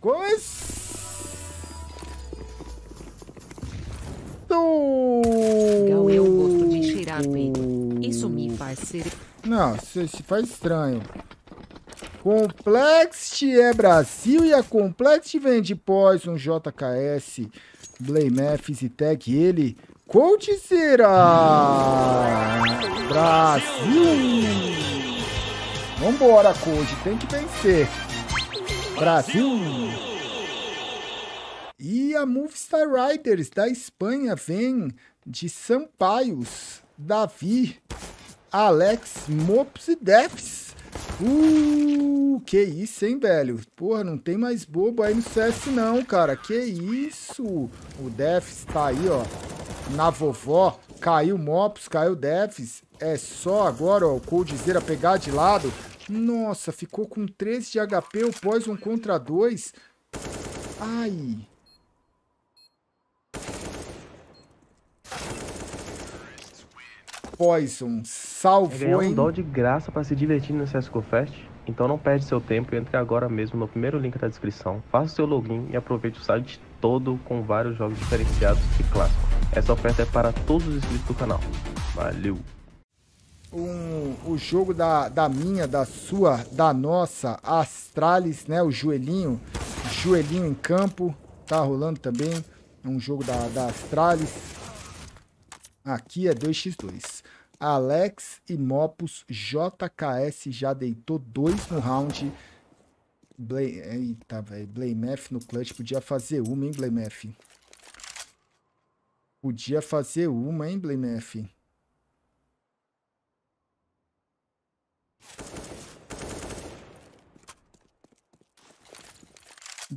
Coisa! Legal, eu é gosto de cheirar peito. Isso me faz ser... Não, se, se faz estranho. Complext é Brasil e a Complext vende Poison, JKS, Blamefs e Tech. Ele, coach será Brasil. Vambora, coach, tem que vencer. Brasil! E a Movistar Riders da Espanha vem de Sampaios, Davi, Alex, Mops e Defs. Uh, que isso, hein, velho? Porra, não tem mais bobo aí no CS não, cara. Que isso? O Defs tá aí, ó. Na vovó. Caiu Mops, caiu Defs. É só agora, ó, o Coldzera pegar de lado. Nossa, ficou com 3 de HP o Poison contra 2. Ai. Poison, salvo, Ganhar um dó de graça para se divertir no CSGO Fest? Então não perde seu tempo e entre agora mesmo no primeiro link da descrição. Faça seu login e aproveite o site todo com vários jogos diferenciados e clássicos. Essa oferta é para todos os inscritos do canal. Valeu! um, o jogo da, da minha, da sua, da nossa, Astralis, né? O joelhinho, joelhinho em campo, tá rolando também. É um jogo da, da Astralis. Aqui é 2x2. Alex e Mopus, JKS já deitou dois no round. blay eita, velho. Blamef no clutch. Podia fazer uma, hein, Blamef? Podia fazer uma, hein, Blamef?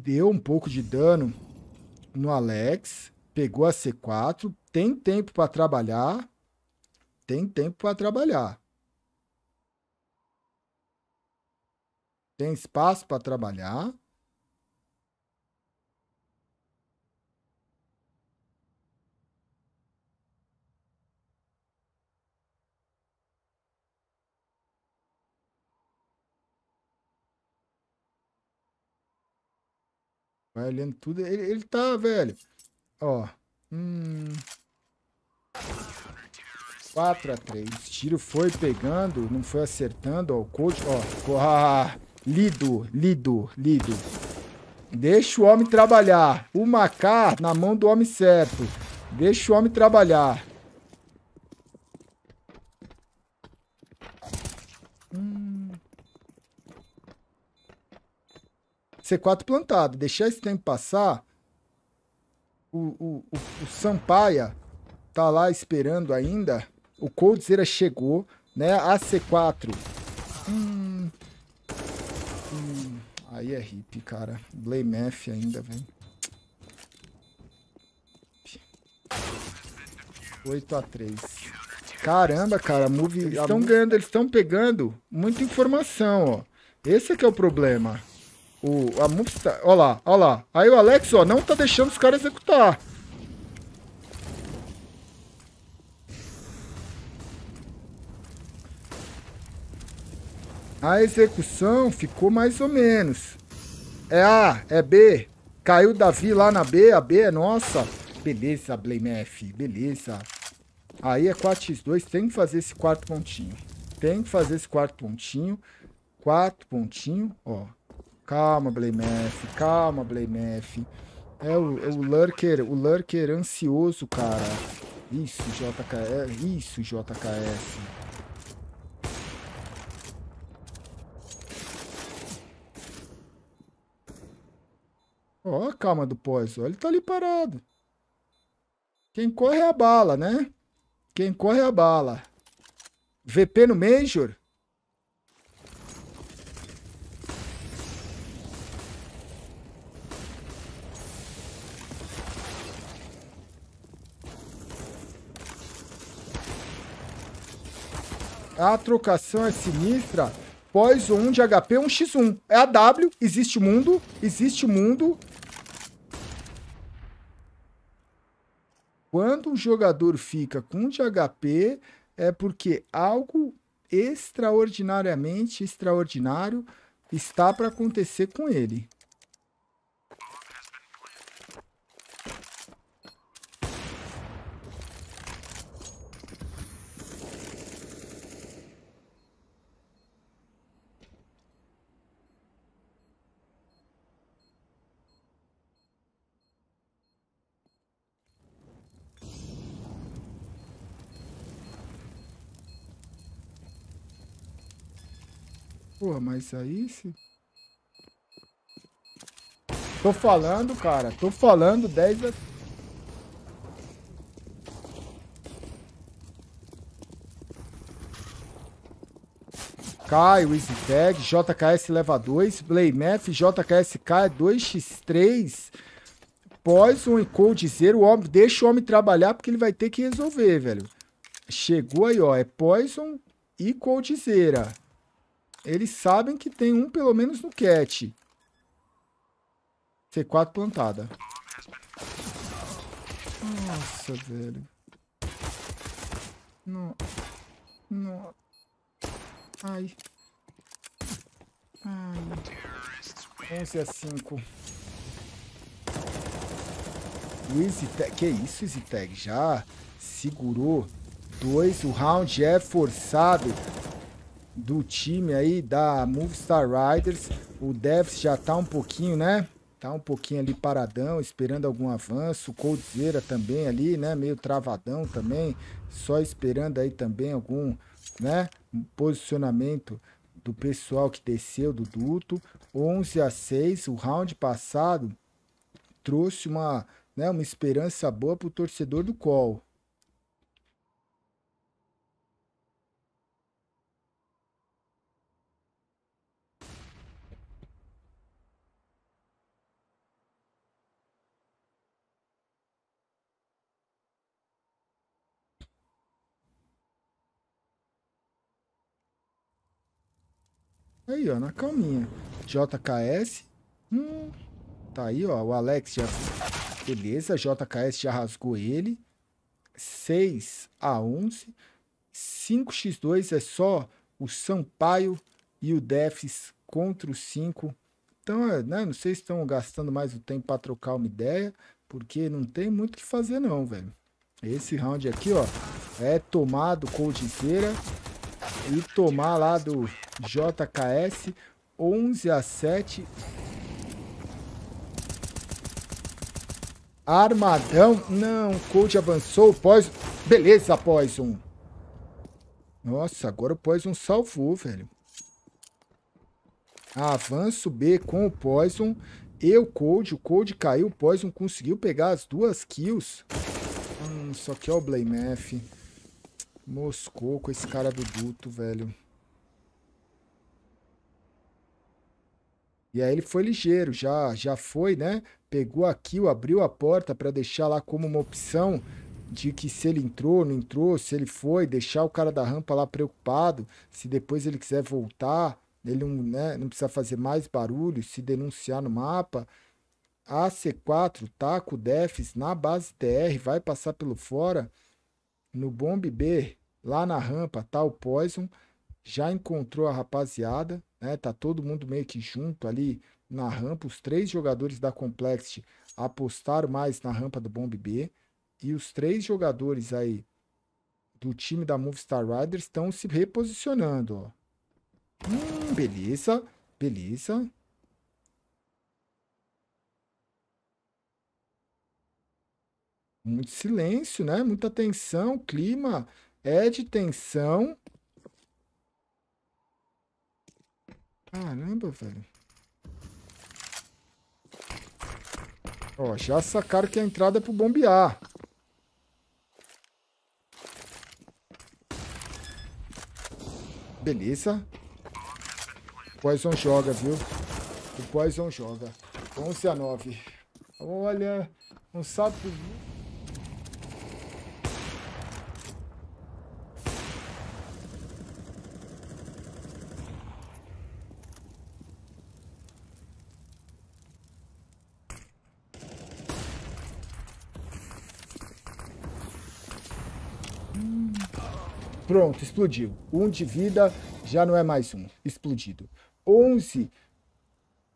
deu um pouco de dano no Alex, pegou a C4, tem tempo para trabalhar, tem tempo para trabalhar. Tem espaço para trabalhar. Vai olhando tudo. Ele, ele tá, velho. Ó. Hum. 4x3. Tiro foi pegando, não foi acertando. Ó, o coach. Ó. Ah, lido, lido, lido. Deixa o homem trabalhar. O macar na mão do homem certo. Deixa o homem trabalhar. C4 plantado. Deixar esse tempo passar. O, o, o, o Sampaia tá lá esperando ainda. O Coldzera chegou, né? A C4. Hum, hum, aí é hip, cara. Blamef ainda, velho. 8 a 3 Caramba, cara, move... Eles estão ganhando, eles estão pegando muita informação, ó. Esse é que é o problema. O, a Moonstar. Olha tá, lá, lá. Aí o Alex, ó, não tá deixando os caras executar. A execução ficou mais ou menos. É A, é B. Caiu o Davi lá na B, a B é nossa. Beleza, Blame F, beleza. Aí é 4x2, tem que fazer esse quarto pontinho. Tem que fazer esse quarto pontinho. quatro pontinho, ó. Calma, Blamef. Calma, Blamef. É o, é o Lurker, o Lurker ansioso, cara. Isso, JKS. Isso, JKS. Ó a calma do pós, Ele tá ali parado. Quem corre é a bala, né? Quem corre é a bala. VP no Major? A trocação é sinistra. Poison 1 de HP 1x1. É a W. Existe mundo. Existe mundo. Quando um jogador fica com 1 de HP, é porque algo extraordinariamente extraordinário está para acontecer com ele. Porra, mas aí se... Tô falando, cara. Tô falando 10 a... Caio, EasyTag, JKS leva 2, Blaymef, JKSK 2x3. Poison e Cold Zero, homem, deixa o homem trabalhar porque ele vai ter que resolver, velho. Chegou aí, ó, é Poison e Cold Zera. Eles sabem que tem um pelo menos no cat. C4 plantada. Nossa, velho. Não. Não. Ai. Ai. 11 a 5. O Easy Tag. Que isso, Easy Tag? Já segurou. Dois. O round é forçado do time aí da Movistar Riders. O Devs já tá um pouquinho, né? Tá um pouquinho ali paradão, esperando algum avanço. O Coldzera também ali, né? Meio travadão também, só esperando aí também algum, né? Posicionamento do pessoal que desceu do duto. 11 a 6, o round passado trouxe uma, né, uma esperança boa pro torcedor do Col. Aí, ó, na calminha. JKS. Hum, tá aí, ó. O Alex já. Beleza, JKS já rasgou ele. 6 a 11. 5x2 é só o Sampaio e o Defs contra o 5. Então, é, né, não sei se estão gastando mais o tempo para trocar uma ideia, porque não tem muito o que fazer não, velho. Esse round aqui, ó, é tomado coldiceira e tomar lá do JKS 11 a 7. Armadão. Não, Cold avançou. pós Beleza, Poison. Nossa, agora o Poison salvou, velho. Avanço B com o Poison. E o Cold. O Cold caiu. O Poison conseguiu pegar as duas kills. Hum, só que é o Blame F. Moscou com esse cara do duto, velho. E aí ele foi ligeiro, já já foi, né? Pegou a kill, abriu a porta para deixar lá como uma opção de que se ele entrou, não entrou, se ele foi, deixar o cara da rampa lá preocupado, se depois ele quiser voltar, ele não, né, não precisa fazer mais barulho, se denunciar no mapa. AC4, taco, tá defs na base TR, vai passar pelo fora no bombe B lá na rampa tá o Poison, já encontrou a rapaziada, né? Tá todo mundo meio que junto ali na rampa. Os três jogadores da Complexity apostaram mais na rampa do Bomb B. E os três jogadores aí do time da Movistar Riders estão se reposicionando, ó. Hum, beleza, beleza. Muito silêncio, né? Muita tensão, clima é de tensão. Caramba, velho. Ó, já sacaram que a entrada é pro bombear. Beleza. O Poison joga, viu? O Poison joga. 11 a 9. Olha, não sabe... Pronto, explodiu. Um de vida, já não é mais um. Explodido. 11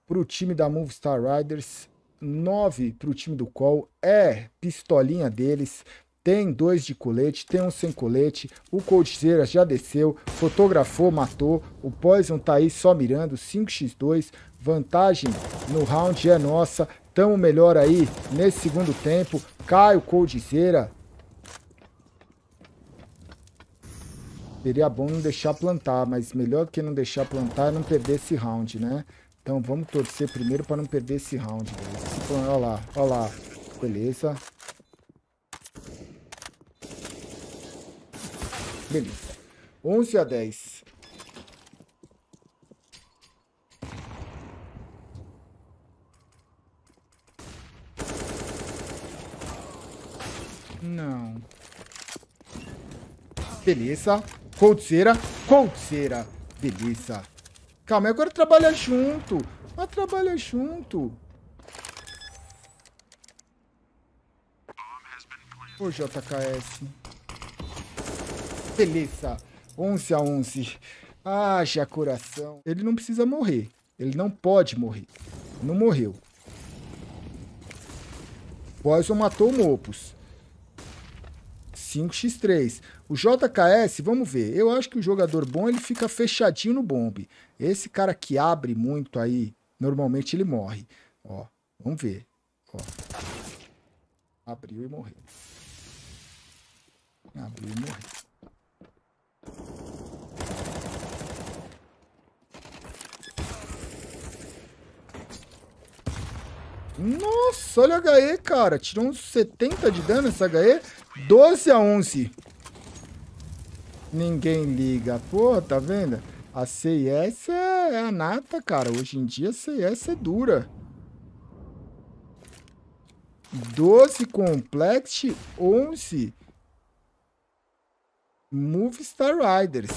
para o time da Movistar Riders. 9 para o time do Call. É pistolinha deles. Tem dois de colete, tem um sem colete. O Coldzera já desceu, fotografou, matou. O Poison tá aí só mirando. 5x2. Vantagem no round é nossa. Tamo melhor aí nesse segundo tempo. Cai o Coldzera, Seria bom não deixar plantar, mas melhor do que não deixar plantar é não perder esse round, né? Então vamos torcer primeiro para não perder esse round, né? Olha lá, olha lá. Beleza. Beleza. 11 a 10. Não. Beleza. Coldzera, Coldzera. Beleza. Calma, agora trabalha junto. Mas ah, trabalha junto. Ô, JKS. Beleza. 11 a 11. Haja coração. Ele não precisa morrer. Ele não pode morrer. Não morreu. Poison matou o Mopus. 5x3. O JKS, vamos ver. Eu acho que o jogador bom ele fica fechadinho no bombe. Esse cara que abre muito aí, normalmente ele morre. Ó, vamos ver. Ó. Abriu e morreu. Abriu e morreu. Nossa, olha a HE, cara. Tirou uns 70 de dano essa HE. 12 a 11. Ninguém liga. Pô, tá vendo? A CS é, é a nata, cara. Hoje em dia a CS é dura. 12 Complex, 11 Move Star Riders.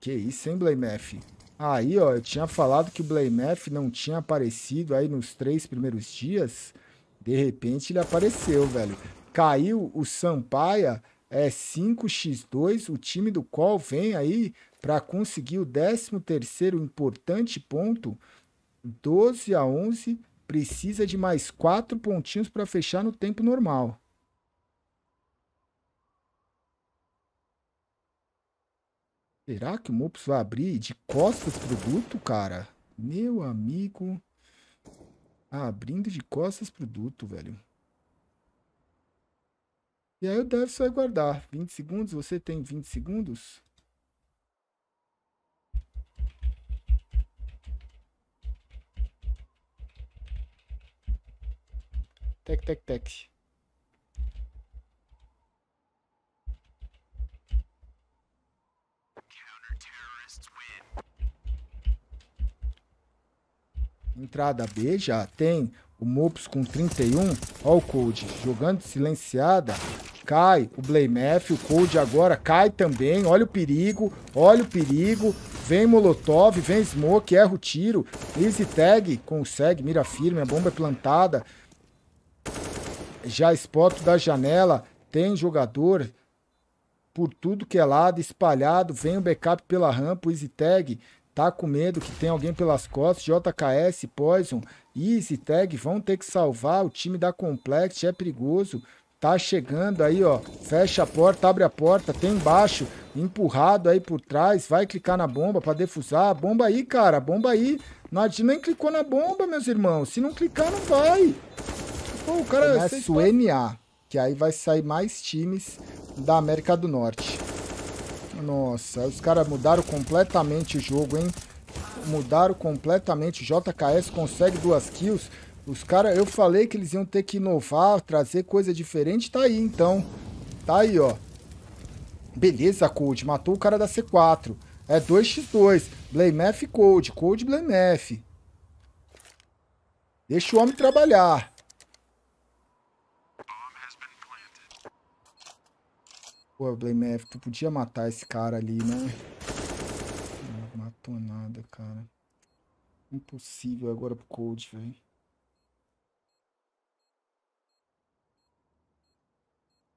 Que isso, hein, F? Aí, ó, eu tinha falado que o Blamef não tinha aparecido aí nos três primeiros dias. De repente ele apareceu, velho. Caiu o Sampaia, é 5x2. O time do qual vem aí para conseguir o 13 importante ponto. 12 a 11, precisa de mais quatro pontinhos para fechar no tempo normal. Será que o Mops vai abrir de costas produto, cara? Meu amigo. Ah, abrindo de costas produto, velho. E aí o Devs vai guardar 20 segundos. Você tem 20 segundos? Tec, tec, tec. entrada B já tem o Mops com 31, ó o Cold jogando silenciada, cai o Blamef, o Cold agora cai também, olha o perigo, olha o perigo, vem Molotov, vem Smoke, erra o tiro, Easy Tag consegue, mira firme, a bomba é plantada, já spot da janela, tem jogador por tudo que é lado, espalhado, vem o backup pela rampa, o Easy Tag, Tá com medo que tem alguém pelas costas? JKS, Poison, Easy Tag vão ter que salvar. O time da Complex é perigoso. Tá chegando aí, ó. Fecha a porta, abre a porta, tem embaixo. Empurrado aí por trás. Vai clicar na bomba para defusar. Bomba aí, cara. Bomba aí. Não nem clicou na bomba, meus irmãos. Se não clicar, não vai. Pô, o cara... é o NA, que aí vai sair mais times da América do Norte. Nossa, os caras mudaram completamente o jogo, hein? Mudaram completamente. JKS consegue duas kills. Os caras, eu falei que eles iam ter que inovar, trazer coisa diferente. Tá aí, então. Tá aí, ó. Beleza, Cold. Matou o cara da C4. É 2x2. Blamef Cold. Cold Blamef. Deixa o homem trabalhar. Pô, F, tu podia matar esse cara ali, né? Não matou nada, cara. Impossível agora pro Cold, velho.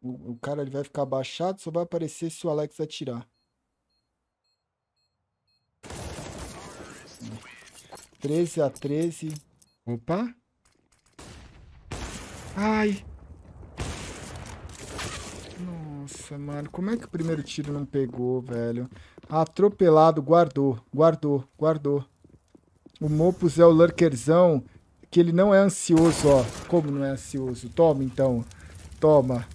O, o, cara ele vai ficar baixado, só vai aparecer se o Alex atirar. Treze a treze. Opa! Ai! Nossa, mano, como é que o primeiro tiro não pegou, velho? Atropelado, guardou, guardou, guardou. O Mopus é o lurkerzão, que ele não é ansioso, ó. Como não é ansioso? Toma, então. Toma.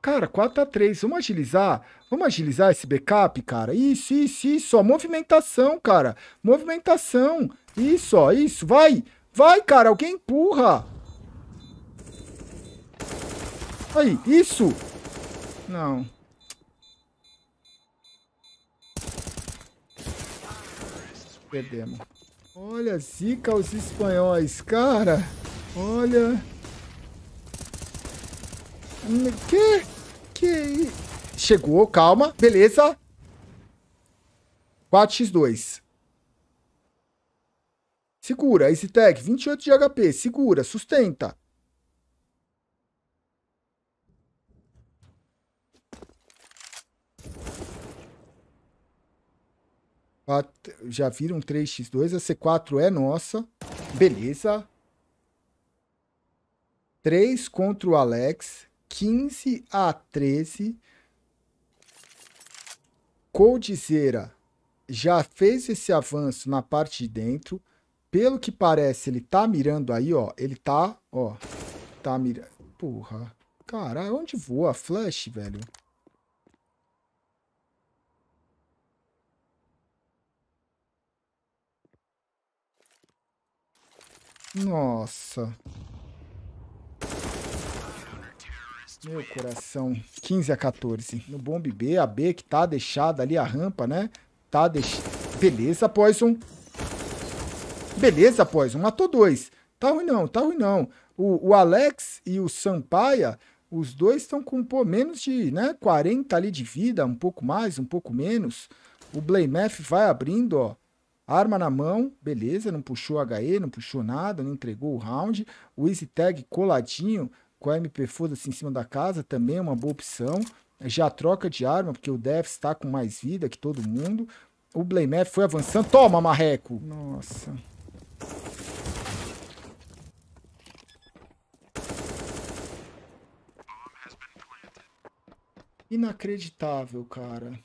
Cara, 4x3, vamos agilizar? Vamos agilizar esse backup, cara? Isso, isso, isso, ó. Movimentação, cara. Movimentação. Isso, ó, isso, vai. Vai, cara, alguém empurra. Aí, isso. Não. Perdemos. Olha, zica os espanhóis, cara. Olha. Hum, que? Que? Chegou, calma. Beleza. 4x2. Segura. Ace Tech, 28 de HP. Segura. Sustenta. Já viram 3x2. A C4 é nossa. Beleza. 3 contra o Alex. 15 a 13. Coldzera já fez esse avanço na parte de dentro. Pelo que parece, ele tá mirando aí, ó. Ele tá, ó. Tá mirando. Porra. Caralho, onde voa a flash, velho? Nossa. Meu coração. 15 a 14. No bomb B, a B que tá deixada ali, a rampa, né? Tá deixada. Beleza, Poison. Beleza, pois um matou dois. Tá ruim não, tá ruim não. O, o Alex e o Sampaia, os dois estão com pô, menos de né, 40 ali de vida, um pouco mais, um pouco menos. O Blamef vai abrindo, ó. Arma na mão, beleza, não puxou HE, não puxou nada, não entregou o round. O Easy Tag coladinho com a MP Foda-se em cima da casa, também é uma boa opção. Já troca de arma, porque o Death está com mais vida que todo mundo. O Blamef foi avançando. Toma, Marreco! Nossa. inacreditável, cara.